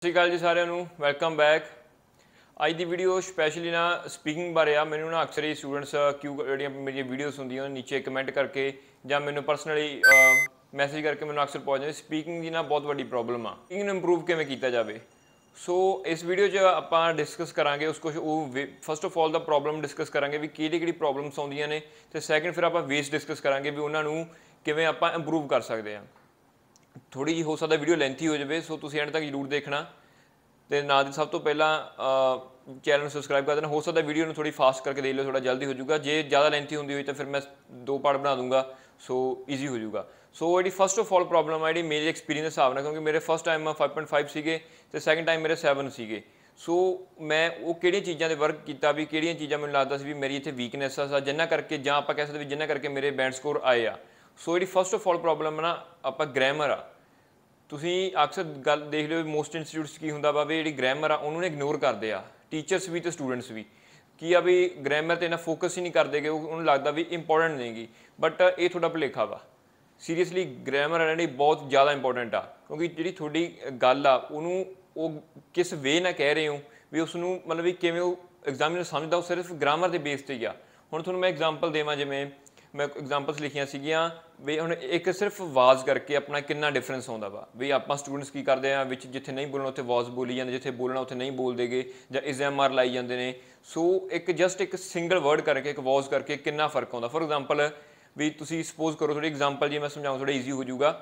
ਸਤਿ ਸ਼੍ਰੀ ਅਕਾਲ ਜੀ ਸਾਰਿਆਂ ਨੂੰ ਵੈਲਕਮ ਬੈਕ ਅੱਜ ਦੀ ਵੀਡੀਓ ਸਪੈਸ਼ਲੀ ਨਾ ਸਪੀਕਿੰਗ ਬਾਰੇ ਆ ਮੈਨੂੰ ਨਾ ਅਕਸਰ ਹੀ ਸਟੂਡੈਂਟਸ ਕਿਉਂ ਜਿਹੜੀਆਂ ਮੇਰੀਆਂ ਵੀਡੀਓਜ਼ ਹੁੰਦੀਆਂ ਨੇ ਨੀਚੇ ਕਮੈਂਟ ਕਰਕੇ ਜਾਂ ਮੈਨੂੰ ਪਰਸਨਲੀ ਮੈਸੇਜ ਕਰਕੇ ਮੈਨੂੰ ਅਕਸਰ ਪਹੁੰਚ ਜਾਂਦੇ ਸਪੀਕਿੰਗ ਦੀ ਨਾ ਬਹੁਤ ਵੱਡੀ ਪ੍ਰੋਬਲਮ ਆ ਸਪੀਕਿੰਗ ਨੂੰ ਇੰਪਰੂਵ ਕਿਵੇਂ ਕੀਤਾ ਜਾਵੇ ਸੋ ਇਸ ਵੀਡੀਓ 'ਚ ਆਪਾਂ ਡਿਸਕਸ ਕਰਾਂਗੇ ਉਸ ਕੁਝ ਉਹ ਫਸਟ ਆਫ ਆਲ ਦਾ ਪ੍ਰੋਬਲਮ ਡਿਸਕਸ ਕਰਾਂਗੇ ਵੀ ਕਿਹੜੀ ਕਿਹੜੀ ਪ੍ਰੋਬਲਮਸ ਆਉਂਦੀਆਂ ਨੇ ਤੇ ਸੈਕੰਡ ਫਿਰ ਆਪਾਂ ਵੇਸ ਡਿਸਕਸ ਕਰਾਂਗੇ ਵੀ ਉਹਨਾਂ ਨੂੰ ਕਿਵੇਂ ਆਪਾਂ ਇੰਪਰੂਵ ਕਰ ਸਕਦੇ ਆ ਥੋੜੀ ਜੀ ਹੋ ਸਕਦਾ ਵੀਡੀਓ ਲੈਂਥੀ ਹੋ ਜਾਵੇ ਸੋ ਤੁਸੀਂ ਐਂਡ ਤੱਕ ਜ਼ਰੂਰ ਦੇਖਣਾ ਤੇ ਨਾਲ ਦੀ ਸਭ ਤੋਂ ਪਹਿਲਾਂ ਚੈਨਲ ਨੂੰ ਸਬਸਕ੍ਰਾਈਬ ਕਰ ਦੇਣਾ ਹੋ ਸਕਦਾ ਵੀਡੀਓ ਨੂੰ ਥੋੜੀ ਫਾਸਟ ਕਰਕੇ ਦੇਖ ਲਓ ਥੋੜਾ ਜਲਦੀ ਹੋ ਜਾਊਗਾ ਜੇ ਜ਼ਿਆਦਾ ਲੈਂਥੀ ਹੁੰਦੀ ਹੋਈ ਤਾਂ ਫਿਰ ਮੈਂ ਦੋ ਪਾਰਟ ਬਣਾ ਦੂੰਗਾ ਸੋ ਈਜ਼ੀ ਹੋ ਜਾਊਗਾ ਸੋ ਜਿਹੜੀ ਫਸਟ ਆਫ ਆਲ ਪ੍ਰੋਬਲਮ ਆ ਜਿਹੜੀ ਮੇਰੇ ਐਕਸਪੀਰੀਅੰਸ ਹਿਸਾਬ ਨਾਲ ਕਿਉਂਕਿ ਮੇਰੇ ਫਸਟ ਟਾਈਮ 5.5 ਸੀਗੇ ਤੇ ਸੈਕੰਡ ਟਾਈਮ ਮੇਰੇ 7 ਸੀਗੇ ਸੋ ਮੈਂ ਉਹ ਕਿਹੜੀਆਂ ਚੀਜ਼ਾਂ ਦੇ ਵਰਕ ਕੀਤਾ ਵੀ ਕਿਹੜੀਆਂ ਚੀਜ਼ਾਂ ਮੈਨੂੰ ਲੱਗਦਾ ਸੀ ਵੀ ਮੇਰੀ ਇੱਥੇ ਵੀਕਨੈਸਸ ਆ ਜਿੰਨਾ ਕਰਕੇ ਜਾਂ ਆਪਾਂ ਕਹਿ ਸਕਦੇ ਵੀ ਜਿੰਨਾ ਕਰਕੇ ਮੇਰੇ ਬੈਂਡ ਸਕੋਰ ਆਏ ਆ ਸੋ ਜਿਹੜੀ ਫਸਟ ਆਫ ਆਲ ਪ੍ਰੋਬਲਮ ਨਾ ਆਪਾਂ ਗ੍ਰਾਮਰ ਆ ਤੁਸੀਂ ਅਕਸਰ ਗੱਲ ਦੇਖ ਲਿਓ ਮੋਸਟ ਇੰਸਟੀਟਿਊਟਸ ਕੀ ਹੁੰਦਾ ਵਾ ਵੀ ਜਿਹੜੀ ਗ੍ਰਾਮਰ ਆ ਉਹਨੂੰ ਇਗਨੋਰ ਕਰਦੇ ਆ ਟੀਚਰਸ ਵੀ ਤੇ ਸਟੂਡੈਂਟਸ ਵੀ ਕੀ ਆ ਵੀ ਗ੍ਰਾਮਰ ਤੇ ਨਾ ਫੋਕਸ ਹੀ ਨਹੀਂ ਕਰਦੇ ਕਿ ਉਹਨੂੰ ਲੱਗਦਾ ਵੀ ਇੰਪੋਰਟੈਂਟ ਨਹੀਂਗੀ ਬਟ ਇਹ ਤੁਹਾਡਾ ਭਲੇਖਾ ਵਾ ਸੀਰੀਅਸਲੀ ਗ੍ਰਾਮਰ ਆ ਜਿਹੜੀ ਬਹੁਤ ਜ਼ਿਆਦਾ ਇੰਪੋਰਟੈਂਟ ਆ ਕਿਉਂਕਿ ਜਿਹੜੀ ਤੁਹਾਡੀ ਗੱਲ ਆ ਉਹਨੂੰ ਉਹ ਕਿਸ ਵੇ ਨਾਲ ਕਹਿ ਰਹੇ ਹੋ ਵੀ ਉਸ ਨੂੰ ਮਤਲਬ ਵੀ ਕਿਵੇਂ ਉਹ ਐਗਜ਼ਾਮੀਨਰ ਸਮਝਦਾ ਉਹ ਸਿਰਫ ਗ੍ਰਾਮਰ ਦੇ ਬੇਸ ਤੇ ਹੀ ਆ ਹੁਣ ਤੁਹਾਨੂੰ ਮੈਂ ਐਗਜ਼ਾਮਪਲ ਦੇਵਾਂ ਜਿਵੇਂ ਮੈਂ ਐਗਜ਼ਾਮਪਲਸ ਲਿਖੀਆਂ ਸੀਗੀਆਂ ਵੀ ਹੁਣ ਇੱਕ ਸਿਰਫ ਆਵਾਜ਼ ਕਰਕੇ ਆਪਣਾ ਕਿੰਨਾ ਡਿਫਰੈਂਸ ਆਉਂਦਾ ਵਾ ਵੀ ਆਪਾਂ ਸਟੂਡੈਂਟਸ ਕੀ ਕਰਦੇ ਆ ਵਿੱਚ ਜਿੱਥੇ ਨਹੀਂ ਬੋਲਣਾ ਉੱਥੇ ਆਵਾਜ਼ ਬੋਲੀ ਜਾਂਦੇ ਜਿੱਥੇ ਬੋਲਣਾ ਉੱਥੇ ਨਹੀਂ ਬੋਲਦੇਗੇ ਜਾਂ ਐਸਐਮਆਰ ਲਾਈ ਜਾਂਦੇ ਨੇ ਸੋ ਇੱਕ ਜਸਟ ਇੱਕ ਸਿੰਗਲ ਵਰਡ ਕਰਕੇ ਇੱਕ ਆਵਾਜ਼ ਕਰਕੇ ਕਿੰਨਾ ਫਰਕ ਆਉਂਦਾ ਫੋਰ ਐਗਜ਼ਾਮਪਲ ਵੀ ਤੁਸੀਂ ਸੁਪੋਜ਼ ਕਰੋ ਥੋੜੀ ਐਗਜ਼ਾਮਪਲ ਜੀ ਮੈਂ ਸਮਝਾਉਂ ਥੋੜਾ ਈਜ਼ੀ ਹੋ ਜਾਊਗਾ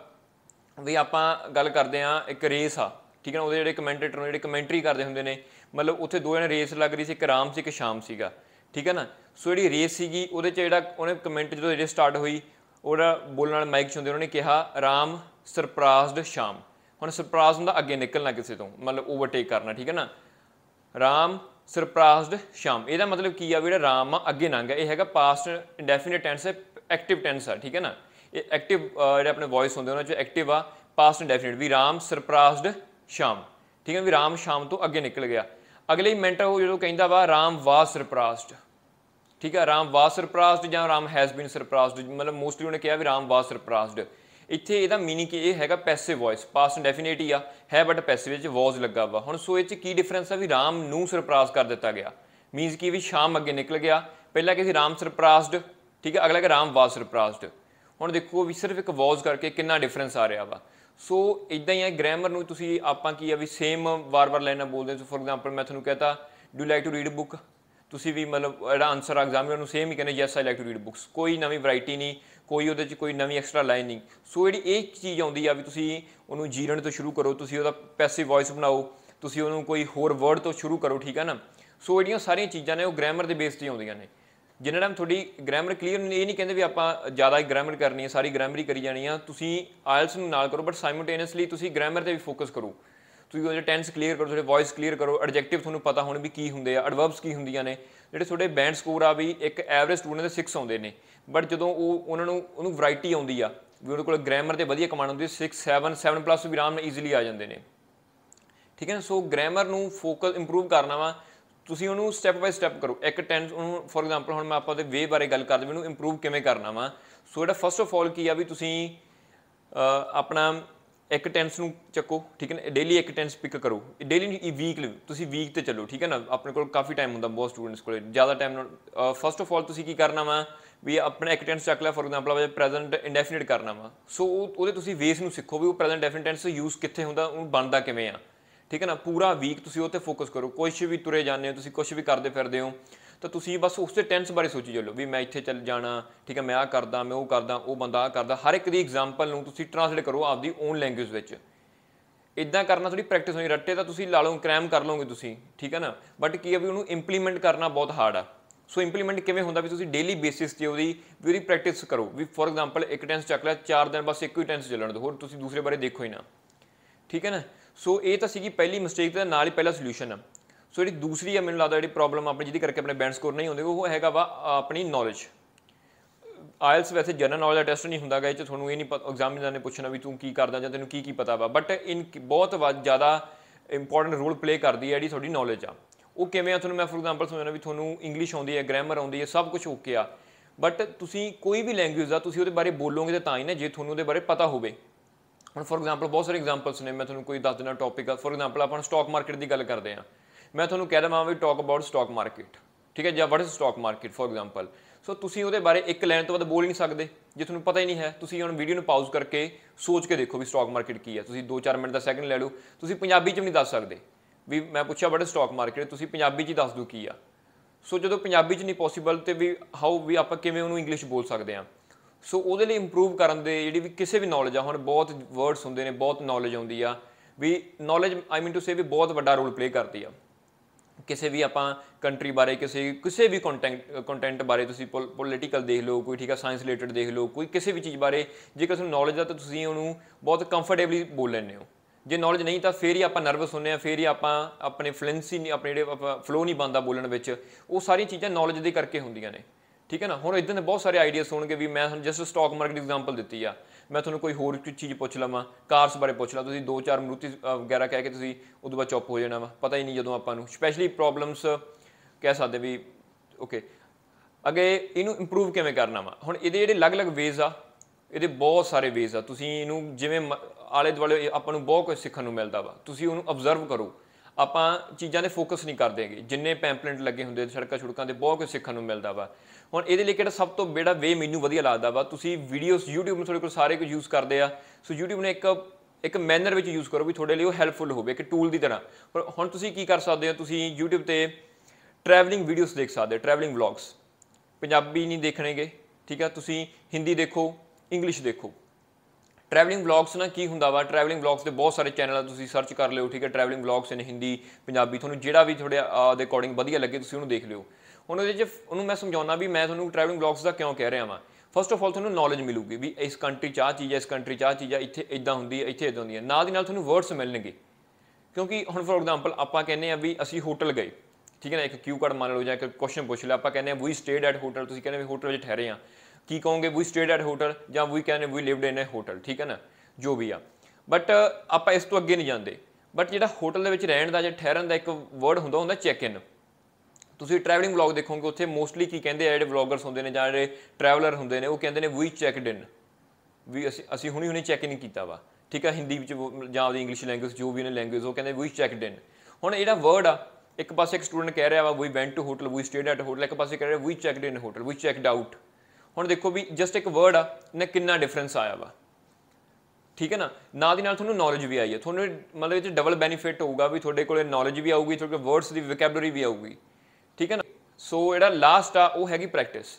ਵੀ ਆਪਾਂ ਗੱਲ ਕਰਦੇ ਆ ਇੱਕ ਰੇਸ ਆ ਠੀਕ ਹੈ ਨਾ ਉਹਦੇ ਜਿਹੜੇ ਕਮੈਂਟੇਟਰ ਨੇ ਜਿਹੜੇ ਕਮੈਂਟਰੀ ਕਰਦੇ ਹੁੰਦੇ ਨੇ ਮਤਲਬ ਉੱਥੇ ਦੋ ਜਣੇ ਰੇਸ ਲੱਗ ਰਹੀ ਸੀ ਇੱਕ ਰਾਮ ਸੀ ਇੱਕ ਸ਼ਾਮ ਸੀਗਾ ਠੀਕ ਹੈ ਨਾ ਸੋ ਜਿਹੜੀ ਰੇਸ ਸੀਗੀ ਉਹਦੇ ਚ ਜਿਹੜਾ ਉਹਨੇ ਕਮੈਂਟ ਜਦੋਂ ਜਿਹੜੇ ਸਟਾਰਟ ਹੋਈ ਉਹਦਾ ਬੋਲਣ ਵਾਲੇ ਮਾਈਕ ਚ ਹੁੰਦੇ ਉਹਨੇ ਕਿਹਾ ਰਾਮ ਸਰਪ੍ਰਾਈਜ਼ਡ ਸ਼ਾਮ ਹੁਣ ਸਰਪ੍ਰਾਈਜ਼ ਹੁੰਦਾ ਅੱਗੇ ਨਿਕਲਣਾ ਕਿਸੇ ਤੋਂ ਮਤਲਬ ਓਵਰਟੇਕ ਕਰਨਾ ਠੀਕ ਹੈ ਨਾ ਰਾਮ ਸਰਪ੍ਰਾਈਜ਼ਡ ਸ਼ਾਮ ਇਹਦਾ ਮਤਲਬ ਕੀ ਆ ਜਿਹੜਾ ਰਾਮ ਆ ਅੱਗੇ ਲੰਘ ਇਹ ਹੈਗਾ ਪਾਸਟ ਇਨਡੈਫਿਨਿਟ ਟੈਂਸ ਹੈ ਐਕਟਿਵ ਟੈਂਸ ਆ ਠੀਕ ਹੈ ਨਾ ਇਹ ਐਕਟਿਵ ਜਿਹੜੇ ਆਪਣੇ ਵੌਇਸ ਹੁੰਦੇ ਉਹਨਾਂ ਚ ਐਕਟਿਵ ਆ ਪਾਸਟ ਇਨਡੈਫਿਨਿਟ ਵੀ ਰਾਮ ਸਰਪ੍ਰਾਈਜ਼ਡ ਸ਼ਾਮ ਠੀਕ ਹੈ ਵੀ ਰਾਮ ਸ਼ਾਮ ਤੋਂ ਅੱਗੇ ਨਿਕਲ ਗਿਆ ਅਗਲੇ ਹੀ ਮੈਂਟਰ ਉਹ ਜਦੋਂ ਕਹਿੰਦਾ ਵਾ ਰਾਮ ਵਾਸ ਸਰਪ੍ਰਾਸਟ ਠੀਕ ਹੈ ਰਾਮ ਵਾਸ ਸਰਪ੍ਰਾਸਟ ਜਾਂ ਰਾਮ ਹੈਜ਼ ਬੀਨ ਸਰਪ੍ਰਾਸਟ ਮਤਲਬ ਮੋਸਟਲੀ ਉਹਨੇ ਕਿਹਾ ਵੀ ਰਾਮ ਵਾਸ ਸਰਪ੍ਰਾਸਟ ਇੱਥੇ ਇਹਦਾ ਮੀਨਿੰਗ ਕੀ ਇਹ ਹੈਗਾ ਪੈਸਿਵ ਵੌਇਸ ਪਾਸਟ ਡੈਫੀਨਿਟ ਹੀ ਆ ਹੈ ਬਟ ਪੈਸਿਵ ਵਿੱਚ ਵਾਸ ਲੱਗਾ ਵਾ ਹੁਣ ਸੋ ਇਹ ਚ ਕੀ ਡਿਫਰੈਂਸ ਆ ਵੀ ਰਾਮ ਨੂੰ ਸਰਪ੍ਰਾਸ ਕਰ ਦਿੱਤਾ ਗਿਆ ਮੀਨਸ ਕਿ ਵੀ ਸ਼ਾਮ ਅੱਗੇ ਨਿਕਲ ਗਿਆ ਪਹਿਲਾਂ ਕਿ ਸੀ ਰਾਮ ਸਰਪ੍ਰਾਸਡ ਠੀਕ ਹੈ ਅਗਲਾ ਕਿ ਰਾਮ ਵਾਸ ਸਰਪ੍ਰਾਸਡ ਹੁਣ ਦੇਖੋ ਵੀ ਸਿਰਫ ਇੱਕ ਵਾਸ ਕਰਕੇ ਕਿੰਨਾ ਡਿਫਰੈਂਸ ਆ ਰਿਹਾ ਵਾ ਸੋ ਇਦਾਂ ਹੀ ਹੈ ਗ੍ਰਾਮਰ ਨੂੰ ਤੁਸੀਂ ਆਪਾਂ ਕੀ ਆ ਵੀ ਸੇਮ ਵਾਰ-ਵਾਰ ਲਾਈਨਾਂ ਬੋਲਦੇ ਸੋ ਫੋਰ ਐਗਜ਼ਾਮਪਲ ਮੈਂ ਤੁਹਾਨੂੰ ਕਹਤਾ do like to read book ਤੁਸੀਂ ਵੀ ਮਤਲਬ ਜਿਹੜਾ ਆਨਸਰ ਐਗਜ਼ਾਮ ਨੂੰ ਸੇਮ ਹੀ ਕਹਿੰਦੇ yes I like to read books ਕੋਈ ਨਵੀਂ ਵੈਰਾਈਟੀ ਨਹੀਂ ਕੋਈ ਉਹਦੇ 'ਚ ਕੋਈ ਨਵੀਂ ਐਕਸਟਰਾ ਲਾਈਨ ਨਹੀਂ ਸੋ ਜਿਹੜੀ ਇਹ ਚੀਜ਼ ਆਉਂਦੀ ਆ ਵੀ ਤੁਸੀਂ ਉਹਨੂੰ ਜੀਰਣ ਤੋਂ ਸ਼ੁਰੂ ਕਰੋ ਤੁਸੀਂ ਉਹਦਾ ਪੈਸਿਵ ਵੌਇਸ ਬਣਾਓ ਤੁਸੀਂ ਉਹਨੂੰ ਕੋਈ ਹੋਰ ਵਰਡ ਤੋਂ ਸ਼ੁਰੂ ਕਰੋ ਠੀਕ ਹੈ ਨਾ ਸੋ ਜਿਹੜੀਆਂ ਸਾਰੀਆਂ ਚੀਜ਼ਾਂ ਨੇ ਉਹ ਗ੍ਰਾਮਰ ਦੇ ਬੇਸ ਤੇ ਆਉਂਦੀਆਂ ਨੇ ਜਿੰਨਾ ਟਾਈਮ ਤੁਹਾਡੀ ਗ੍ਰਾਮਰ ਕਲੀਅਰ ਨਹੀਂ ਇਹ ਨਹੀਂ ਕਹਿੰਦੇ ਵੀ ਆਪਾਂ ਜ਼ਿਆਦਾ ਹੀ ਗ੍ਰਾਮਰ ਕਰਨੀ ਹੈ ਸਾਰੀ ਗ੍ਰਾਮਰ ਹੀ ਕਰੀ ਜਾਣੀ ਆ ਤੁਸੀਂ ਆਇਲਸ ਨੂੰ ਨਾਲ ਕਰੋ ਬਟ ਸਾਈਮਲਟੇਨੀਅਸਲੀ ਤੁਸੀਂ ਗ੍ਰਾਮਰ ਤੇ ਵੀ ਫੋਕਸ ਕਰੋ ਤੁਸੀਂ ਉਹਦੇ ਟੈਂਸ ਕਲੀਅਰ ਕਰੋ ਤੁਹਾਡੇ ਵੌਇਸ ਕਲੀਅਰ ਕਰੋ ਐਡਜੈਕਟਿਵ ਤੁਹਾਨੂੰ ਪਤਾ ਹੋਣ ਵੀ ਕੀ ਹੁੰਦੇ ਆ ਐਡਵਰਬਸ ਕੀ ਹੁੰਦੀਆਂ ਨੇ ਜਿਹੜੇ ਤੁਹਾਡੇ ਬੈਂਡ ਸਕੋਰ ਆ ਵੀ ਇੱਕ ਐਵਰੇਜ ਸਟੂਡੈਂਟ ਦੇ 6 ਆਉਂਦੇ ਨੇ ਬਟ ਜਦੋਂ ਉਹ ਉਹਨਾਂ ਨੂੰ ਉਹਨੂੰ ਵੈਰਾਈਟੀ ਆਉਂਦੀ ਆ ਵੀ ਉਹਦੇ ਕੋਲ ਗ੍ਰਾਮਰ ਤੇ ਵਧੀਆ ਕਮਾਂਡ ਹੁੰਦੀ 6 7 7 ਪਲੱਸ ਵੀ ਆਰਾਮ ਨਾਲ ਈਜ਼ੀਲੀ ਆ ਜਾਂਦੇ ਨੇ ਠੀਕ ਹੈ ਸੋ ਗ੍ਰਾਮਰ ਨੂੰ ਫੋਕਸ ਇੰਪਰੂਵ ਕਰਨਾ ਵਾ ਤੁਸੀਂ ਉਹਨੂੰ ਸਟੈਪ ਬਾਈ ਸਟੈਪ ਕਰੋ ਇੱਕ ਟੈਂਸ ਉਹਨੂੰ ਫੋਰ ਐਗਜ਼ਾਮਪਲ ਹੁਣ ਮੈਂ ਆਪਾਂ ਦੇ ਵੇ ਬਾਰੇ ਗੱਲ ਕਰਦੇ ਮੈਨੂੰ ਇੰਪਰੂਵ ਕਿਵੇਂ ਕਰਨਾ ਵਾ ਸੋ ਜਿਹੜਾ ਫਸਟ ਆਫ ਆਲ ਕੀ ਆ ਵੀ ਤੁਸੀਂ ਆਪਣਾ ਇੱਕ ਟੈਂਸ ਨੂੰ ਚੱਕੋ ਠੀਕ ਹੈ ਨਾ ਡੇਲੀ ਇੱਕ ਟੈਂਸ ਪਿਕ ਕਰੋ ਡੇਲੀ ਵੀਕਲੀ ਤੁਸੀਂ ਵੀਕ ਤੇ ਚੱਲੋ ਠੀਕ ਹੈ ਨਾ ਆਪਣੇ ਕੋਲ ਕਾਫੀ ਟਾਈਮ ਹੁੰਦਾ ਬਹੁਤ ਸਟੂਡੈਂਟਸ ਕੋਲ ਜ਼ਿਆਦਾ ਟਾਈਮ ਨਾਲ ਫਸਟ ਆਫ ਆਲ ਤੁਸੀਂ ਕੀ ਕਰਨਾ ਵਾ ਵੀ ਆਪਣਾ ਇੱਕ ਟੈਂਸ ਚੱਕ ਲਿਆ ਫੋਰ ਐਗਜ਼ਾਮਪਲ ਆਪਾਂ ਪ੍ਰੈਜ਼ੈਂਟ ਇਨਡੈਫੀਨਿਟ ਕਰਨਾ ਵਾ ਸੋ ਉਹਦੇ ਤੁਸੀਂ ਵੇਸ ਨੂੰ ਸਿੱਖੋ ਵੀ ਉਹ ਪ੍ਰੈਜ਼ੈਂਟ ਡੈਫੀਨਿਟ ਟੈਂਸ ਯੂਜ਼ ਕਿੱਥੇ ਹੁੰਦਾ ਉਹ ਬਣਦਾ ਕਿਵੇਂ ਆ ਠੀਕ ਹੈ ਨਾ ਪੂਰਾ ਵੀਕ ਤੁਸੀਂ ਉਹ ਤੇ ਫੋਕਸ ਕਰੋ ਕੁਝ ਵੀ ਤੁਰੇ ਜਾਂਦੇ ਹੋ ਤੁਸੀਂ ਕੁਝ ਵੀ ਕਰਦੇ ਫਿਰਦੇ ਹੋ ਤਾਂ ਤੁਸੀਂ ਬਸ ਉਸੇ ਟੈਂਸ ਬਾਰੇ ਸੋਚੀ ਜਾਓ ਵੀ ਮੈਂ ਇੱਥੇ ਚੱਲ ਜਾਣਾ ਠੀਕ ਹੈ ਮੈਂ ਆ ਕਰਦਾ ਮੈਂ ਉਹ ਕਰਦਾ ਉਹ ਬੰਦਾ ਆ ਕਰਦਾ ਹਰ ਇੱਕ ਦੀ ਐਗਜ਼ਾਮਪਲ ਨੂੰ ਤੁਸੀਂ ਟਰਾਂਸਲੇਟ ਕਰੋ ਆਪਦੀ ਓਨ ਲੈਂਗੁਏਜ ਵਿੱਚ ਇਦਾਂ ਕਰਨਾ ਥੋੜੀ ਪ੍ਰੈਕਟਿਸ ਹੋਣੀ ਰੱਟੇ ਤਾਂ ਤੁਸੀਂ ਲਾ ਲਓ ਕ੍ਰੈਮ ਕਰ ਲਓਗੇ ਤੁਸੀਂ ਠੀਕ ਹੈ ਨਾ ਬਟ ਕੀ ਹੈ ਵੀ ਉਹਨੂੰ ਇੰਪਲੀਮੈਂਟ ਕਰਨਾ ਬਹੁਤ ਹਾਰਡ ਆ ਸੋ ਇੰਪਲੀਮੈਂਟ ਕਿਵੇਂ ਹੁੰਦਾ ਵੀ ਤੁਸੀਂ ਡੇਲੀ ਬੇਸਿਸ ਤੇ ਉਹਦੀ ਵੀਰੀ ਪ੍ਰੈਕਟਿਸ ਕਰੋ ਵੀ ਫੋਰ ਐਗਜ਼ਾਮਪਲ ਇੱਕ ਟੈਂਸ ਚੱਕ ਲਿਆ 4 ਦਿਨ ਬਸ ਇੱਕੋ ਹੀ ਟੈਂਸ ਚੱਲਣ ਦੋ ਹੋਰ ਤੁਸੀਂ ਦੂਸਰੇ ਬਾਰੇ ਦੇਖੋ ਹੀ ਨਾ ਠੀਕ ਹੈ ਨਾ ਸੋ ਇਹ ਤਾਂ ਸੀਗੀ ਪਹਿਲੀ ਮਿਸਟੇਕ ਤੇ ਨਾਲ ਹੀ ਪਹਿਲਾ ਸੋਲੂਸ਼ਨ ਆ ਸੋ ਜਿਹੜੀ ਦੂਸਰੀ ਆ ਮੈਨੂੰ ਲੱਗਦਾ ਜਿਹੜੀ ਪ੍ਰੋਬਲਮ ਆਪਣੀ ਜਿਹਦੀ ਕਰਕੇ ਆਪਣੇ ਬੈਂਡ ਸਕੋਰ ਨਹੀਂ ਹੁੰਦੇ ਉਹ ਹੈਗਾ ਵਾ ਆਪਣੀ ਨੌਲੇਜ ਆਇਲਸ ਵੈਸੇ ਜਨਰਲ ਨੌਲੇਜ ਦਾ ਟੈਸਟ ਨਹੀਂ ਹੁੰਦਾ ਗਾ ਇਹ ਚ ਤੁਹਾਨੂੰ ਇਹ ਨਹੀਂ ਪਤਾ ਐਗਜ਼ਾਮਿਨਰ ਨੇ ਪੁੱਛਣਾ ਵੀ ਤੂੰ ਕੀ ਕਰਦਾ ਜਾਂ ਤੈਨੂੰ ਕੀ ਕੀ ਪਤਾ ਵਾ ਬਟ ਇਨ ਬਹੁਤ ਜ਼ਿਆਦਾ ਇੰਪੋਰਟੈਂਟ ਰੋਲ ਪਲੇ ਕਰਦੀ ਹੈ ਜਿਹੜੀ ਤੁਹਾਡੀ ਨੌਲੇਜ ਆ ਉਹ ਕਿਵੇਂ ਆ ਤੁਹਾਨੂੰ ਮੈਂ ਫੋਰ ਐਗਜ਼ਾਮਪਲ ਸਮਝਾਉਣਾ ਵੀ ਤੁਹਾਨੂੰ ਇੰਗਲਿਸ਼ ਆਉਂਦੀ ਹੈ ਗ੍ਰਾਮਰ ਆਉਂਦੀ ਹੈ ਸਭ ਕੁਝ ਓਕੇ ਆ ਬਟ ਤੁਸੀਂ ਕੋਈ ਵੀ ਲੈਂਗੁਏਜ ਆ ਤੁਸੀਂ ਉਹਦੇ ਬਾਰੇ ਬੋਲੋਗੇ ਤਾਂ ਹੀ ਨਾ ਜੇ ਤੁਹਾਨੂੰ ਉਹਦੇ ਬਾਰੇ ਪਤਾ ਹੋਵੇ ਹੁਣ ਫੋਰ ਐਗਜ਼ਾਮਪਲ ਬਹੁਤ ਸਾਰੇ ਐਗਜ਼ਾਮਪਲਸ ਨੇ ਮੈਂ ਤੁਹਾਨੂੰ ਕੋਈ ਦੱਸ ਦੇਣਾ ਟੌਪਿਕ ਆ ਫੋਰ ਐਗਜ਼ਾਮਪਲ ਆਪਾਂ ਸਟਾਕ ਮਾਰਕੀਟ ਦੀ ਗੱਲ ਕਰਦੇ ਆ ਮੈਂ ਤੁਹਾਨੂੰ ਕਹਿ ਦਵਾਂ we talk about stock market ਠੀਕ ਹੈ ਜਾਂ what is stock market for example so ਤੁਸੀਂ ਉਹਦੇ ਬਾਰੇ ਇੱਕ ਲਾਈਨ ਤੋਂ ਵੱਧ ਬੋਲ ਨਹੀਂ ਸਕਦੇ ਜੇ ਤੁਹਾਨੂੰ ਪਤਾ ਹੀ ਨਹੀਂ ਹੈ ਤੁਸੀਂ ਹੁਣ ਵੀਡੀਓ ਨੂੰ ਪਾਜ਼ ਕਰਕੇ ਸੋਚ ਕੇ ਦੇਖੋ ਵੀ ਸਟਾਕ ਮਾਰਕੀਟ ਕੀ ਹੈ ਤੁਸੀਂ 2-4 ਮਿੰਟ ਦਾ ਸੈਕਿੰਡ ਲੈ ਲਓ ਤੁਸੀਂ ਪੰਜਾਬੀ 'ਚ ਵੀ ਨਹੀਂ ਦੱਸ ਸਕਦੇ ਵੀ ਮੈਂ ਪੁੱਛਿਆ ਵਾਟ ਇਜ਼ ਸਟਾਕ ਮਾਰਕੀਟ ਤੁਸੀਂ ਪੰਜਾਬੀ 'ਚ ਹੀ ਦੱਸ ਦੋ ਕੀ ਆ ਸੋ ਜਦੋਂ ਪੰਜਾਬੀ 'ਚ ਨਹੀਂ ਪੋਸੀਬਲ ਤੇ ਵੀ ਹਾਊ ਵੀ ਆਪਾਂ ਕਿਵੇਂ ਉਹਨੂੰ ਇੰਗਲਿਸ਼ ਬੋਲ ਸਕਦੇ ਆ ਸੋ ਉਹਦੇ ਲਈ ਇੰਪਰੂਵ ਕਰਨ ਦੇ ਜਿਹੜੀ ਵੀ ਕਿਸੇ ਵੀ ਨੌਲੇਜ ਆ ਹੁਣ ਬਹੁਤ ਵਰਡਸ ਹੁੰਦੇ ਨੇ ਬਹੁਤ ਨੌਲੇਜ ਆਉਂਦੀ ਆ ਵੀ knowledge I mean to say ਵੀ ਬਹੁਤ ਵੱਡਾ ਰੋਲ ਪਲੇ ਕਰਦੀ ਆ ਕਿਸੇ ਵੀ ਆਪਾਂ ਕੰਟਰੀ ਬਾਰੇ ਕਿਸੇ ਕਿਸੇ ਵੀ ਕੰਟੈਂਟ ਕੰਟੈਂਟ ਬਾਰੇ ਤੁਸੀਂ ਪੋਲੀਟੀਕਲ ਦੇਖ ਲਓ ਕੋਈ ਠੀਕ ਆ ਸਾਇੰਸ ਰਿਲੇਟਡ ਦੇਖ ਲਓ ਕੋਈ ਕਿਸੇ ਵੀ ਚੀਜ਼ ਬਾਰੇ ਜੇ ਕਿਸੇ ਨੂੰ ਨੌਲੇਜ ਆ ਤਾਂ ਤੁਸੀਂ ਉਹਨੂੰ ਬਹੁਤ ਕੰਫਰਟੇਬਲੀ ਬੋਲ ਲੈਂਦੇ ਹੋ ਜੇ ਨੌਲੇਜ ਨਹੀਂ ਤਾਂ ਫੇਰ ਹੀ ਆਪਾਂ ਨਰਵਸ ਹੁੰਨੇ ਆ ਫੇਰ ਹੀ ਆਪਾਂ ਆਪਣੇ ਫਲੂਐਂਸੀ ਨਹੀਂ ਆਪਣੇ ਜਿਹੜੇ ਫਲੋ ਨਹੀਂ ਬੰਦਾ ਬੋਲਣ ਵਿੱਚ ਉਹ ਸਾਰੀਆਂ ਚੀਜ਼ਾਂ ਨੌਲੇਜ ਦੇ ਕਰਕੇ ਹੁੰਦੀਆਂ ਨੇ ਠੀਕ ਹੈ ਨਾ ਹੁਣ ਇਦਾਂ ਦੇ ਬਹੁਤ ਸਾਰੇ ਆਈਡੀਆਸ ਹੋਣਗੇ ਵੀ ਮੈਂ ਤੁਹਾਨੂੰ ਜਸਟ ਸਟਾਕ ਮਾਰਕੀਟ ਦੀ ਐਗਜ਼ਾਮਪਲ ਦਿੱਤੀ ਆ ਮੈਂ ਤੁਹਾਨੂੰ ਕੋਈ ਹੋਰ ਚੀਜ਼ ਪੁੱਛ ਲਵਾਂ ਕਾਰਸ ਬਾਰੇ ਪੁੱਛ ਲਾ ਤੁਸੀਂ ਦੋ ਚਾਰ ਮਰੂਤੀ ਵਗੈਰਾ ਕਹਿ ਕੇ ਤੁਸੀਂ ਉਦੋਂ ਬਾਅਦ ਚੁੱਪ ਹੋ ਜਾਣਾ ਵਾ ਪਤਾ ਹੀ ਨਹੀਂ ਜਦੋਂ ਆਪਾਂ ਨੂੰ ਸਪੈਸ਼ਲੀ ਪ੍ਰੋਬਲਮਸ ਕਹਿ ਸਕਦੇ ਵੀ ਓਕੇ ਅਗੇ ਇਹਨੂੰ ਇੰਪਰੂਵ ਕਿਵੇਂ ਕਰਨਾ ਵਾ ਹੁਣ ਇਹਦੇ ਜਿਹੜੇ ਅਲੱਗ-ਅਲੱਗ ਵੇਜ਼ ਆ ਇਹਦੇ ਬਹੁਤ ਸਾਰੇ ਵੇਜ਼ ਆ ਤੁਸੀਂ ਇਹਨੂੰ ਜਿਵੇਂ ਆਲੇ ਦੁਆਲੇ ਆਪਾਂ ਨੂੰ ਬਹੁਤ ਕੁਝ ਸਿੱਖਣ ਨੂੰ ਮਿਲਦਾ ਵਾ ਤੁਸੀਂ ਉਹਨੂੰ ਅਬਜ਼ਰਵ ਕਰੋ ਆਪਾਂ ਚੀਜ਼ਾਂ ਦੇ ਫੋਕਸ ਨਹੀਂ ਕਰਦੇਗੇ ਜਿੰਨੇ ਪੈਂਪਲੇਟ ਲੱਗੇ ਹੁੰਦੇ ਸੜਕਾਂ ਛੁੜਕਾਂ ਦੇ ਬਹੁਤ ਕੁਝ ਸਿੱਖਣ ਨੂੰ ਮਿਲਦਾ ਵਾ ਹੁਣ ਇਹਦੇ ਲਈ ਕਿਹੜਾ ਸਭ ਤੋਂ ਬੇੜਾ ਵੇ ਮੈਨੂੰ ਵਧੀਆ ਲੱਗਦਾ ਵਾ ਤੁਸੀਂ ਵੀਡੀਓਜ਼ YouTube ਨੂੰ ਤੁਹਾਡੇ ਕੋਲ ਸਾਰੇ ਕੁਝ ਯੂਜ਼ ਕਰਦੇ ਆ ਸੋ YouTube ਨੇ ਇੱਕ ਇੱਕ ਮੈਨਰ ਵਿੱਚ ਯੂਜ਼ ਕਰੋ ਵੀ ਤੁਹਾਡੇ ਲਈ ਉਹ ਹੈਲਪਫੁਲ ਹੋਵੇ ਇੱਕ ਟੂਲ ਦੀ ਤਰ੍ਹਾਂ ਪਰ ਹੁਣ ਤੁਸੀਂ ਕੀ ਕਰ ਸਕਦੇ ਹੋ ਤੁਸੀਂ YouTube ਤੇ ਟਰੈਵਲਿੰਗ ਵੀਡੀਓਜ਼ ਦੇਖ ਸਕਦੇ ਹੋ ਟਰੈਵਲਿੰਗ ਵਲੌਗਸ ਪੰਜਾਬੀ ਨਹੀਂ ਦੇਖਣਗੇ ਠੀਕ ਆ ਤੁਸੀਂ ਹਿੰਦੀ ਦੇਖੋ ਇੰਗਲਿਸ਼ ਦੇਖੋ ਟਰੈਵਲਿੰਗ ਬਲੌਗਸ ਨਾ ਕੀ ਹੁੰਦਾ ਵਾ ਟਰੈਵਲਿੰਗ ਬਲੌਗਸ ਦੇ ਬਹੁਤ ਸਾਰੇ ਚੈਨਲ ਆ ਤੁਸੀਂ ਸਰਚ ਕਰ ਲਿਓ ਠੀਕ ਹੈ travelling blogs in Hindi Punjabi ਤੁਹਾਨੂੰ ਜਿਹੜਾ ਵੀ ਤੁਹਾਡੇ ਦੇ ਅਕੋਰਡਿੰਗ ਵਧੀਆ ਲੱਗੇ ਤੁਸੀਂ ਉਹਨੂੰ ਦੇਖ ਲਿਓ ਉਹਨਾਂ ਦੇ ਚ ਉਹਨੂੰ ਮੈਂ ਸਮਝਾਉਣਾ ਵੀ ਮੈਂ ਤੁਹਾਨੂੰ ਟਰੈਵਲਿੰਗ ਬਲੌਗਸ ਦਾ ਕਿਉਂ ਕਹਿ ਰਿਹਾ ਵਾਂ ਫਸਟ ਆਫ ਆਲ ਤੁਹਾਨੂੰ ਨੌਲੇਜ ਮਿਲੂਗੀ ਵੀ ਇਸ ਕੰਟਰੀ ਚ ਆ ਚੀਜ਼ ਹੈ ਇਸ ਕੰਟਰੀ ਚ ਆ ਚੀਜ਼ ਹੈ ਇੱਥੇ ਇਦਾਂ ਹੁੰਦੀ ਹੈ ਇੱਥੇ ਇਦਾਂ ਹੁੰਦੀ ਹੈ ਨਾਲ ਦੀ ਨਾਲ ਤੁਹਾਨੂੰ ਵਰਡਸ ਮਿਲਣਗੇ ਕਿਉਂਕਿ ਹੁਣ ਫੋਰ ਐਗਜ਼ਾਮਪਲ ਆਪਾਂ ਕਹਿੰਦੇ ਆ ਵੀ ਅਸੀਂ ਹੋਟਲ ਗਏ ਠੀਕ ਹੈ ਨਾ ਇੱਕ ਕਿਊ ਕਾਰਡ ਮੰਨ ਲਓ ਜਾਂ ਇੱਕ ਕੁਐਸਚਨ ਪੁੱਛ ਲਿਆ ਆਪਾਂ ਕਹਿੰਦੇ ਆ ਵੀ ਸਟੇਡ ਐਟ ਹੋਟਲ ਤੁਸੀਂ ਕਹਿੰਦੇ ਵੀ ਹੋਟਲ ਵਿੱਚ ਠਹਿਰੇ ਆ ਕੀ ਕਹੋਗੇ ਵੀ ਸਟੇਡ ਐਟ ਹੋਟਲ ਜਾਂ we can we lived in a hotel ਠੀਕ ਹੈ ਨਾ ਜੋ ਵੀ ਆ ਬਟ ਆਪਾਂ ਇਸ ਤੋਂ ਅੱਗੇ ਨਹੀਂ ਜਾਂਦੇ ਬਟ ਜਿਹੜਾ ਹੋਟਲ ਦੇ ਵਿੱਚ ਰਹਿਣ ਦਾ ਜਾਂ ਠਹਿਰਨ ਦਾ ਇੱਕ ਵਰਡ ਹੁੰਦਾ ਹੁੰਦਾ ਚੈੱਕ ਇਨ ਤੁਸੀਂ ਟਰੈਵਲਿੰਗ ਵਲੌਗ ਦੇਖੋਗੇ ਉੱਥੇ ਮੋਸਟਲੀ ਕੀ ਕਹਿੰਦੇ ਆ ਜਿਹੜੇ ਵਲੌਗਰਸ ਹੁੰਦੇ ਨੇ ਜਾਂ ਜਿਹੜੇ ਟਰੈਵਲਰ ਹੁੰਦੇ ਨੇ ਉਹ ਕਹਿੰਦੇ ਨੇ ਵੀ ਚੈੱਕਡ ਇਨ ਵੀ ਅਸੀਂ ਅਸੀਂ ਹੁਣੀ ਹੁਣੀ ਚੈੱਕ ਇਨ ਕੀਤਾ ਵਾ ਠੀਕ ਆ ਹਿੰਦੀ ਵਿੱਚ ਜਾਂ ਉਹਦੀ ਇੰਗਲਿਸ਼ ਲੈਂਗੁਏਜ ਜੋ ਵੀ ਨੇ ਲੈਂਗੁਏਜ ਉਹ ਕਹਿੰਦੇ ਵੀ ਚੈੱਕਡ ਇਨ ਹੁਣ ਜਿਹੜਾ ਵਰਡ ਆ ਇੱਕ ਪਾਸੇ ਇੱਕ ਸਟੂਡੈਂਟ ਕਹਿ ਰਿਹਾ ਵਾ we went to hotel we stayed at hotel ਇੱਕ ਪਾਸੇ ਕਹਿ ਰਿਹਾ we checked in hotel we checked out ਹੁਣ ਦੇਖੋ ਵੀ ਜਸਟ ਇੱਕ ਵਰਡ ਆ ਨੇ ਕਿੰਨਾ ਡਿਫਰੈਂਸ ਆਇਆ ਵਾ ਠੀਕ ਹੈ ਨਾ ਨਾਲ ਦੀ ਨਾਲ ਤੁਹਾਨੂੰ ਨੌਲੇਜ ਵੀ ਆਈ ਹੈ ਤੁਹਾਨੂੰ ਮਤਲਬ ਇਹ ਚ ਡਬਲ ਬੈਨੀਫਿਟ ਹੋਊਗਾ ਵੀ ਤੁਹਾਡੇ ਕੋਲੇ ਨੌਲੇਜ ਵੀ ਆਊਗੀ ਤੁਹਾਡੇ ਵਰਡਸ ਦੀ ਵੋਕੈਬਲਰੀ ਵੀ ਆਊਗੀ ਠੀਕ ਹੈ ਨਾ ਸੋ ਜਿਹੜਾ ਲਾਸਟ ਆ ਉਹ ਹੈਗੀ ਪ੍ਰੈਕਟਿਸ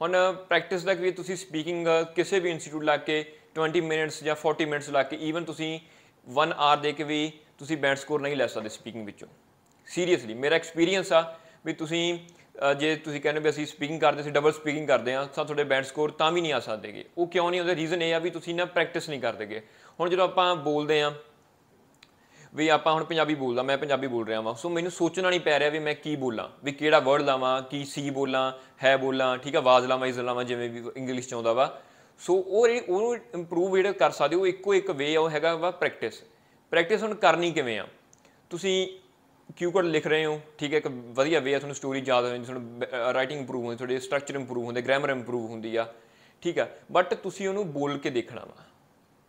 ਹੁਣ ਪ੍ਰੈਕਟਿਸ ਦਾ ਵੀ ਤੁਸੀਂ ਸਪੀਕਿੰਗ ਕਿਸੇ ਵੀ ਇੰਸਟੀਚਿਊਟ ਲਾ ਕੇ 20 ਮਿੰਟਸ ਜਾਂ 40 ਮਿੰਟਸ ਲਾ ਕੇ ਈਵਨ ਤੁਸੀਂ 1 ਆਰ ਦੇ ਕੇ ਵੀ ਤੁਸੀਂ ਬੈਂਡ ਸਕੋਰ ਨਹੀਂ ਲੈ ਸਕਦੇ ਸਪੀਕਿੰਗ ਵਿੱਚੋਂ ਸੀਰੀਅਸਲੀ ਮੇਰਾ ਐਕਸਪੀਰੀਅੰਸ ਆ ਵੀ ਤੁਸੀਂ ਜੇ ਤੁਸੀਂ ਕਹਿੰਦੇ ਵੀ ਅਸੀਂ ਸਪੀਕਿੰਗ ਕਰਦੇ ਸੀ ਡਬਲ ਸਪੀਕਿੰਗ ਕਰਦੇ ਆ ਤਾਂ ਤੁਹਾਡੇ ਬੈਂਡ ਸਕੋਰ ਤਾਂ ਵੀ ਨਹੀਂ ਆ ਸਕਦੇਗੇ ਉਹ ਕਿਉਂ ਨਹੀਂ ਉਹਦਾ ਰੀਜ਼ਨ ਇਹ ਆ ਵੀ ਤੁਸੀਂ ਨਾ ਪ੍ਰੈਕਟਿਸ ਨਹੀਂ ਕਰਦੇਗੇ ਹੁਣ ਜਦੋਂ ਆਪਾਂ ਬੋਲਦੇ ਆ ਵੀ ਆਪਾਂ ਹੁਣ ਪੰਜਾਬੀ ਬੋਲਦਾ ਮੈਂ ਪੰਜਾਬੀ ਬੋਲ ਰਿਹਾ ਵਾਂ ਸੋ ਮੈਨੂੰ ਸੋਚਣਾ ਨਹੀਂ ਪੈ ਰਿਹਾ ਵੀ ਮੈਂ ਕੀ ਬੋਲਾਂ ਵੀ ਕਿਹੜਾ ਵਰਡ ਲਾਵਾਂ ਕੀ ਸੀ ਬੋਲਾਂ ਹੈ ਬੋਲਾਂ ਠੀਕ ਆ ਆਵਾਜ਼ ਲਾਵਾਂ ਇਸ ਲਾਵਾਂ ਜਿਵੇਂ ਵੀ ਇੰਗਲਿਸ਼ ਚ ਆਉਂਦਾ ਵਾ ਸੋ ਉਹ ਉਹਨੂੰ ਇੰਪਰੂਵ ਜਿਹੜਾ ਕਰ ਸਕਦੇ ਹੋ ਇੱਕੋ ਇੱਕ ਵੇ ਆ ਉਹ ਹੈਗਾ ਵਾ ਪ੍ਰੈਕਟਿਸ ਪ੍ਰੈਕਟਿਸ ਹੁਣ ਕਰਨੀ ਕਿਵੇਂ ਆ ਤੁਸੀਂ ਕਿਊ ਕੋਡ ਲਿਖ ਰਹੇ ਹੋ ਠੀਕ ਹੈ ਇੱਕ ਵਧੀਆ ਵੇ ਹੈ ਤੁਹਾਨੂੰ ਸਟੋਰੀ ਯਾਦ ਹੋ ਜਾਂਦੀ ਤੁਹਾਨੂੰ ਰਾਈਟਿੰਗ ਇੰਪਰੂਵ ਹੁੰਦੀ ਤੁਹਾਡੇ ਸਟਰਕਚਰ ਇੰਪਰੂਵ ਹੁੰਦੇ ਗ੍ਰਾਮਰ ਇੰਪਰੂਵ ਹੁੰਦੀ ਆ ਠੀਕ ਆ ਬਟ ਤੁਸੀਂ ਉਹਨੂੰ ਬੋਲ ਕੇ ਦੇਖਣਾ ਵਾ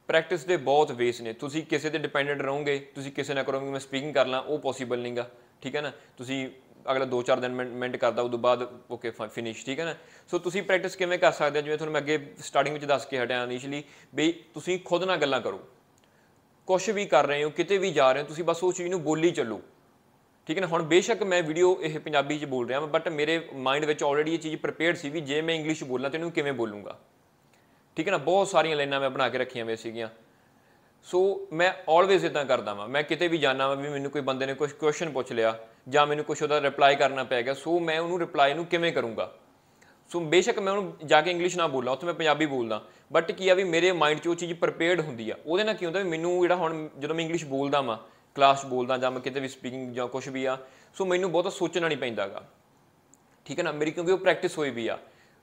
ਪ੍ਰੈਕਟਿਸ ਦੇ ਬਹੁਤ ਵੇਸ ਨੇ ਤੁਸੀਂ ਕਿਸੇ ਤੇ ਡਿਪੈਂਡੈਂਟ ਰਹੋਗੇ ਤੁਸੀਂ ਕਿਸੇ ਨਾ ਕਰੋਗੇ ਮੈਂ ਸਪੀਕਿੰਗ ਕਰ ਲਾਂ ਉਹ ਪੋਸੀਬਲ ਨਹੀਂਗਾ ਠੀਕ ਹੈ ਨਾ ਤੁਸੀਂ ਅਗਲਾ 2-4 ਦਿਨ ਮੈਂਟ ਕਰਦਾ ਉਦੋਂ ਬਾਅਦ ਓਕੇ ਫਿਨਿਸ਼ ਠੀਕ ਹੈ ਨਾ ਸੋ ਤੁਸੀਂ ਪ੍ਰੈਕਟਿਸ ਕਿਵੇਂ ਕਰ ਸਕਦੇ ਹੋ ਜਿਵੇਂ ਤੁਹਾਨੂੰ ਮੈਂ ਅੱਗੇ ਸਟਾਰਟਿੰਗ ਵਿੱਚ ਦੱਸ ਕੇ ਹਟਿਆ ਇਨੀਸ਼ੀਅਲੀ ਵੀ ਤੁਸੀਂ ਖੁਦ ਨਾਲ ਗੱਲਾਂ ਕਰੋ ਕੁਝ ਵੀ ਕਰ ਰਹੇ ਹੋ ਕਿਤੇ ਵੀ ਜਾ ਰਹੇ ਹੋ ਤੁਸੀਂ ਬਸ ਉਹ ਚੀਜ਼ ਨੂੰ ਬੋਲੀ ਚੱਲੋ ਠੀਕ ਹੈ ਨਾ ਹੁਣ ਬੇਸ਼ੱਕ ਮੈਂ ਵੀਡੀਓ ਇਹ ਪੰਜਾਬੀ 'ਚ ਬੋਲ ਰਿਹਾ ਬਟ ਮੇਰੇ ਮਾਈਂਡ ਵਿੱਚ ਆਲਰੇਡੀ ਇਹ ਚੀਜ਼ ਪ੍ਰੀਪੇਅਰਡ ਸੀ ਵੀ ਜੇ ਮੈਂ ਇੰਗਲਿਸ਼ ਬੋਲਾਂ ਤੇ ਇਹਨੂੰ ਕਿਵੇਂ ਬੋਲੂੰਗਾ ਠੀਕ ਹੈ ਨਾ ਬਹੁਤ ਸਾਰੀਆਂ ਲਾਈਨਾਂ ਮੈਂ ਬਣਾ ਕੇ ਰੱਖੀਆਂ ਹੋਈਆਂ ਸੀਗੀਆਂ ਸੋ ਮੈਂ ਆਲਵੇਜ਼ ਇਦਾਂ ਕਰਦਾ ਵਾਂ ਮੈਂ ਕਿਤੇ ਵੀ ਜਾਣਾ ਵਾਂ ਵੀ ਮੈਨੂੰ ਕੋਈ ਬੰਦੇ ਨੇ ਕੁਝ ਕੁਐਸਚਨ ਪੁੱਛ ਲਿਆ ਜਾਂ ਮੈਨੂੰ ਕੁਝ ਉਹਦਾ ਰਿਪਲਾਈ ਕਰਨਾ ਪੈ ਗਿਆ ਸੋ ਮੈਂ ਉਹਨੂੰ ਰਿਪਲਾਈ ਨੂੰ ਕਿਵੇਂ ਕਰੂੰਗਾ ਸੋ ਬੇਸ਼ੱਕ ਮੈਂ ਉਹਨੂੰ ਜਾ ਕੇ ਇੰਗਲਿਸ਼ ਨਾ ਬੋਲਾਂ ਉੱਥੇ ਮੈਂ ਪੰਜਾਬੀ ਬੋਲਦਾ ਬਟ ਕੀ ਆ ਵੀ ਮੇਰੇ ਮਾਈਂਡ 'ਚ ਉਹ ਚੀਜ਼ ਪ੍ਰੀਪੇਅਰਡ ਹੁੰਦੀ ਆ ਉਹਦੇ ਨਾਲ ਕੀ ਹੁੰਦਾ ਵੀ ਮੈਨੂੰ ਜਿਹੜਾ ਹੁਣ ਜਦੋਂ ਮੈਂ ਇੰਗਲਿਸ਼ ਬੋਲਦਾ ਵਾਂ ਕਲਾਸ ਬੋਲਦਾ ਜਾਂ ਮੈਂ ਕਿਤੇ ਵੀ ਸਪੀਕਿੰਗ ਜਾਂ ਕੁਝ ਵੀ ਆ ਸੋ ਮੈਨੂੰ ਬਹੁਤ ਸੋਚਣਾ ਨਹੀਂ ਪੈਂਦਾਗਾ ਠੀਕ ਹੈ ਨਾ ਮੇਰੀ ਕਿਉਂਕਿ ਉਹ ਪ੍ਰੈਕਟਿਸ ਹੋਈ ਵੀ ਆ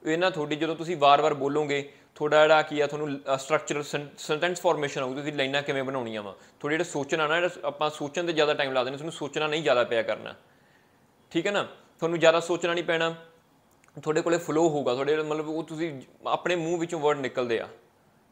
ਇਹਨਾਂ ਥੋੜੀ ਜਦੋਂ ਤੁਸੀਂ ਵਾਰ-ਵਾਰ ਬੋਲੋਗੇ ਤੁਹਾਡਾ ਜਿਹੜਾ ਕੀ ਆ ਤੁਹਾਨੂੰ ਸਟਰਕਚਰਲ ਸੈਂਟੈਂਸ ਫਾਰਮੇਸ਼ਨ ਆਉਗੀ ਤੁਸੀਂ ਲਾਈਨਾਂ ਕਿਵੇਂ ਬਣਾਉਣੀਆਂ ਵਾ ਤੁਹਾਡੇ ਜਿਹੜਾ ਸੋਚਣਾ ਨਾ ਆਪਾਂ ਸੋਚਣ ਤੇ ਜ਼ਿਆਦਾ ਟਾਈਮ ਲਾ ਦਿੰਦੇ ਤੁਹਾਨੂੰ ਸੋਚਣਾ ਨਹੀਂ ਜ਼ਿਆਦਾ ਪਿਆ ਕਰਨਾ ਠੀਕ ਹੈ ਨਾ ਤੁਹਾਨੂੰ ਜ਼ਿਆਦਾ ਸੋਚਣਾ ਨਹੀਂ ਪੈਣਾ ਤੁਹਾਡੇ ਕੋਲੇ ਫਲੋ ਹੋਊਗਾ ਤੁਹਾਡੇ ਮਤਲਬ ਉਹ ਤੁਸੀਂ ਆਪਣੇ ਮੂੰਹ ਵਿੱਚੋਂ ਵਰਡ ਨਿਕਲਦੇ ਆ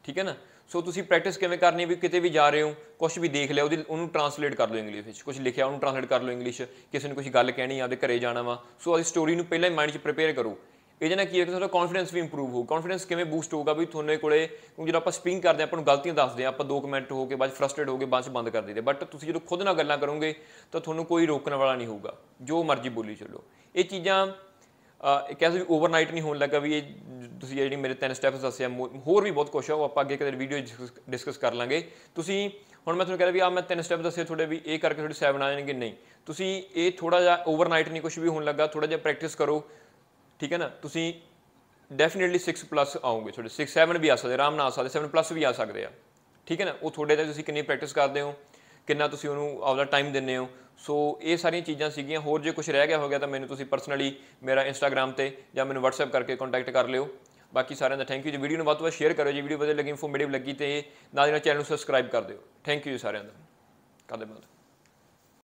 ਠੀਕ ਹੈ ਨਾ ਸੋ ਤੁਸੀਂ ਪ੍ਰੈਕਟਿਸ ਕਿਵੇਂ ਕਰਨੀ ਵੀ ਕਿਤੇ ਵੀ ਜਾ ਰਹੇ ਹੋ ਕੁਝ ਵੀ ਦੇਖ ਲਿਆ ਉਹਦੀ ਉਹਨੂੰ ਟਰਾਂਸਲੇਟ ਕਰ ਲਓ ਇੰਗਲਿਸ਼ ਵਿੱਚ ਕੁਝ ਲਿਖਿਆ ਉਹਨੂੰ ਟਰਾਂਸਲੇਟ ਕਰ ਲਓ ਇੰਗਲਿਸ਼ ਕਿਸੇ ਨੂੰ ਕੁਝ ਗੱਲ ਕਹਿਣੀ ਆ ਤੇ ਘਰੇ ਜਾਣਾ ਵਾ ਸੋ ਅਸੀਂ ਸਟੋਰੀ ਨੂੰ ਪਹਿਲਾਂ ਹੀ ਮਾਈਂਡ 'ਚ ਪ੍ਰੀਪੇਅਰ ਕਰੋ ਇਹਦੇ ਨਾਲ ਕੀ ਹੈ ਕਿ ਤੁਹਾਡਾ ਕੌਨਫੀਡੈਂਸ ਵੀ ਇੰਪਰੂਵ ਹੋ ਕੌਨਫੀਡੈਂਸ ਕਿਵੇਂ ਬੂਸਟ ਹੋਊਗਾ ਵੀ ਤੁਹਾਨੂੰ ਕੋਲੇ ਕਿਉਂਕਿ ਜਦੋਂ ਆਪਾਂ ਸਪਿੰਗ ਕਰਦੇ ਆਪਾਂ ਨੂੰ ਗਲਤੀਆਂ ਦੱਸਦੇ ਆ ਆਪਾਂ 2 ਮਿੰਟ ਹੋ ਕੇ ਬਾਅਦ ਫਰਸਟ੍ਰੇਟ ਹੋ ਕੇ ਬਾਅਦ ਚ ਬੰਦ ਕਰ ਦਿੰਦੇ ਬਟ ਤੁਸੀਂ ਜਦੋਂ ਖੁਦ ਨਾਲ ਗੱਲਾਂ ਕਰੋਗੇ ਤਾਂ ਤੁਹਾਨੂੰ ਕੋਈ ਰੋਕਣ ਵਾਲਾ ਨਹੀਂ ਹੋਊਗਾ ਜੋ ਮਰਜ਼ੀ ਬੋਲੀ ਚੱਲੋ ਇਹ ਚੀਜ਼ਾਂ ਇਹ ਕਹਿੰਦੇ ਵੀ ਓਵਰਨਾਈਟ ਨਹੀਂ ਹੋਣ ਲੱਗਾ ਵੀ ਇਹ ਤੁਸੀਂ ਜਿਹੜੀ ਮੇਰੇ ਤਿੰਨ ਸਟੈਪਸ ਦੱਸਿਆ ਹੋਰ ਵੀ ਬਹੁਤ ਕੁਝ ਆ ਉਹ ਆਪਾਂ ਅੱਗੇ ਕਦੇ ਵੀਡੀਓ ਡਿਸਕਸ ਕਰ ਲਾਂਗੇ ਤੁਸੀਂ ਹੁਣ ਮੈਂ ਤੁਹਾਨੂੰ ਕਹਿ ਰਿਹਾ ਵੀ ਆ ਮੈਂ ਤਿੰਨ ਸਟੈਪ ਦੱਸੇ ਤੁਹਾਡੇ ਵੀ ਇਹ ਕਰਕੇ ਤੁਹਾਡੇ 7 ਆ ਜਾਣਗੇ ਨਹੀਂ ਤੁਸੀਂ ਇਹ ਥੋੜਾ ਜਿਹਾ ਓਵਰਨਾਈਟ ਨਹੀਂ ਕੁਝ ਵੀ ਹੋਣ ਲੱਗਾ ਥੋੜਾ ਜਿਹਾ ਪ੍ਰੈਕਟਿਸ ਕਰੋ ਠੀਕ ਹੈ ਨਾ ਤੁਸੀਂ ਡੈਫੀਨਿਟਲੀ 6 ਪਲੱਸ ਆਉਂਗੇ ਤੁਹਾਡੇ 6 7 ਵੀ ਆ ਸਕਦੇ ਆਰਾਮ ਨਾਲ ਆ ਸਕਦੇ 7 ਪਲੱਸ ਵੀ ਆ ਸਕਦੇ ਆ ਠੀਕ ਹੈ ਨਾ ਉਹ ਤੁਹਾਡੇ ਤੇ ਤੁਸੀਂ ਕਿੰਨੀ ਪ੍ਰੈਕਟਿਸ ਕਰਦੇ ਹੋ ਕਿੰਨਾ ਤੁਸੀਂ ਉਹਨੂੰ ਆਪਦਾ ਟਾਈਮ ਦਿੰਨੇ ਹੋ ਸੋ ਇਹ ਸਾਰੀਆਂ ਚੀਜ਼ਾਂ ਸੀਗੀਆਂ ਹੋਰ ਜੇ ਕੁਝ ਰਹਿ ਗਿਆ ਹੋ ਗਿਆ ਤਾਂ ਮੈਨੂੰ ਤੁਸੀਂ ਪਰਸਨਲੀ ਮੇਰਾ ਇੰਸਟਾਗ੍ਰam ਤੇ ਜਾਂ ਮੈਨੂੰ WhatsApp ਕਰਕੇ ਕੰਟੈਕਟ ਕਰ ਲਿਓ ਬਾਕੀ ਸਾਰਿਆਂ ਦਾ ਥੈਂਕ ਯੂ ਜੀ ਵੀਡੀਓ ਨੂੰ ਵੱਧ ਤੋਂ ਵੱਧ ਸ਼ੇਅਰ ਕਰੋ ਜੀ ਵੀਡੀਓ ਵਧੀਆ ਲੱਗੀ ਇਨਫੋਰਮੇਟਿਵ ਲੱਗੀ ਤੇ ਨਾਲ ਦੇ ਨਾਲ ਚੈਨਲ ਨੂੰ ਸਬਸਕ੍ਰਾਈਬ ਕਰ ਦਿਓ ਥੈਂਕ ਯੂ ਸਾਰਿਆਂ ਦਾ ਕਦੇ ਮਿਲਦੇ